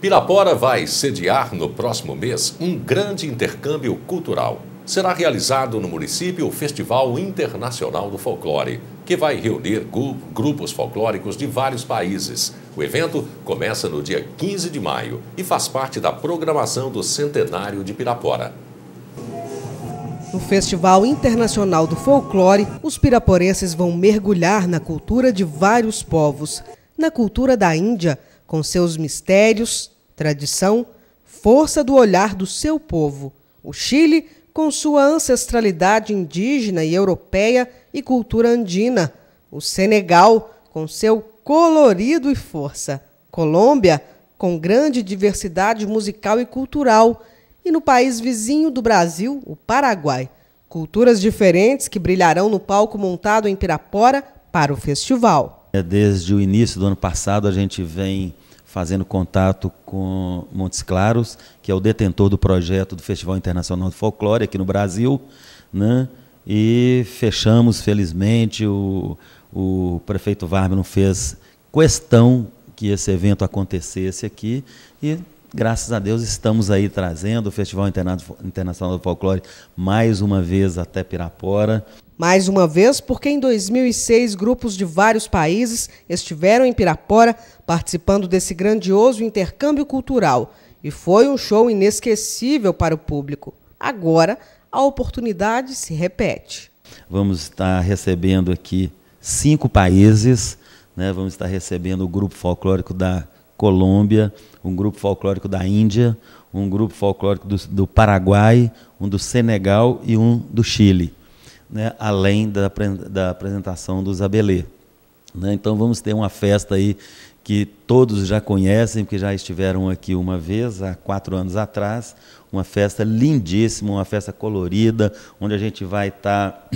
Pirapora vai sediar no próximo mês um grande intercâmbio cultural. Será realizado no município o Festival Internacional do Folclore, que vai reunir grupos folclóricos de vários países. O evento começa no dia 15 de maio e faz parte da programação do Centenário de Pirapora. No Festival Internacional do Folclore, os piraporenses vão mergulhar na cultura de vários povos. Na cultura da Índia, com seus mistérios, tradição, força do olhar do seu povo. O Chile, com sua ancestralidade indígena e europeia e cultura andina. O Senegal, com seu colorido e força. Colômbia, com grande diversidade musical e cultural. E no país vizinho do Brasil, o Paraguai. Culturas diferentes que brilharão no palco montado em Pirapora para o festival. É, desde o início do ano passado, a gente vem fazendo contato com Montes Claros, que é o detentor do projeto do Festival Internacional de Folclore aqui no Brasil, né? e fechamos, felizmente, o, o prefeito não fez questão que esse evento acontecesse aqui e graças a Deus estamos aí trazendo o Festival Internacional do Folclore mais uma vez até Pirapora. Mais uma vez, porque em 2006 grupos de vários países estiveram em Pirapora participando desse grandioso intercâmbio cultural e foi um show inesquecível para o público. Agora, a oportunidade se repete. Vamos estar recebendo aqui cinco países, né? vamos estar recebendo o grupo folclórico da Colômbia, um grupo folclórico da Índia, um grupo folclórico do, do Paraguai, um do Senegal e um do Chile né, além da, da apresentação dos Abelê. Né? Então vamos ter uma festa aí que todos já conhecem, porque já estiveram aqui uma vez, há quatro anos atrás, uma festa lindíssima, uma festa colorida, onde a gente vai estar... Tá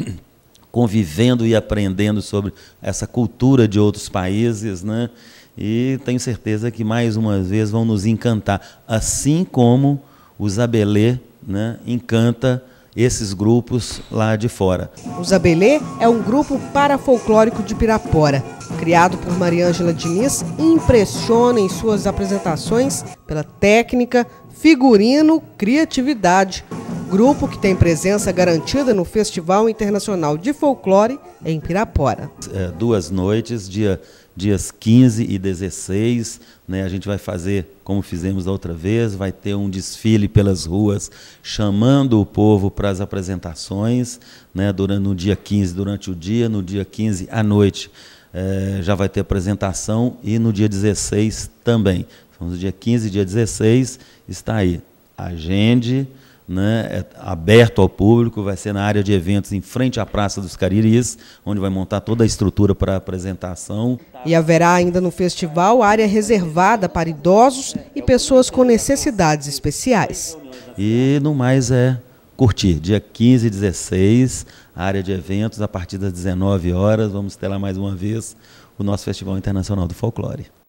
convivendo e aprendendo sobre essa cultura de outros países, né? E tenho certeza que mais uma vez vão nos encantar, assim como o Zabelê, né, encanta esses grupos lá de fora. O Zabelê é um grupo parafolclórico de Pirapora. Criado por Mariângela Diniz, impressiona em suas apresentações pela técnica, figurino, criatividade. Grupo que tem presença garantida no Festival Internacional de Folclore em Pirapora. É, duas noites, dia dias 15 e 16. Né, a gente vai fazer, como fizemos da outra vez, vai ter um desfile pelas ruas, chamando o povo para as apresentações, né, durante, no dia 15 durante o dia, no dia 15 à noite é, já vai ter apresentação, e no dia 16 também. Então, no dia 15 e dia 16 está aí. Agende né, é aberto ao público, vai ser na área de eventos em frente à Praça dos Cariris, onde vai montar toda a estrutura para a apresentação. E haverá ainda no festival área reservada para idosos e pessoas com necessidades especiais. E no mais é curtir. Dia 15 e 16, área de eventos, a partir das 19 horas, vamos ter lá mais uma vez o nosso Festival Internacional do Folclore.